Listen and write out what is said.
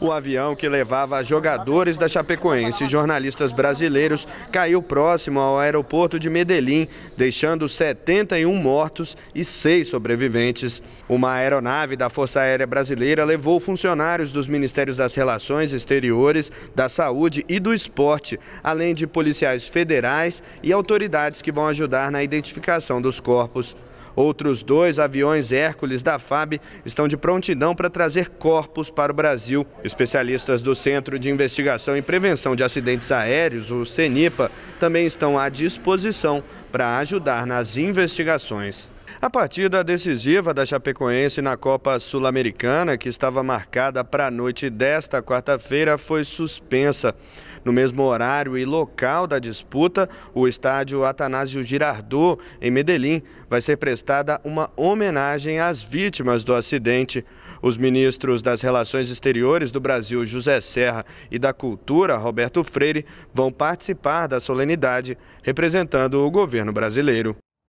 O avião que levava jogadores da Chapecoense e jornalistas brasileiros caiu próximo ao aeroporto de Medellín, deixando 71 mortos e seis sobreviventes. Uma aeronave da Força Aérea Brasileira levou funcionários dos Ministérios das Relações Exteriores, da Saúde e do Esporte, além de policiais federais e autoridades que vão ajudar na identificação dos corpos. Outros dois aviões Hércules da FAB estão de prontidão para trazer corpos para o Brasil. Especialistas do Centro de Investigação e Prevenção de Acidentes Aéreos, o CENIPA, também estão à disposição para ajudar nas investigações. A partida decisiva da Chapecoense na Copa Sul-Americana, que estava marcada para a noite desta quarta-feira, foi suspensa. No mesmo horário e local da disputa, o estádio Atanásio Girardot, em Medellín, vai ser prestada uma homenagem às vítimas do acidente. Os ministros das Relações Exteriores do Brasil, José Serra, e da Cultura, Roberto Freire, vão participar da solenidade, representando o governo brasileiro.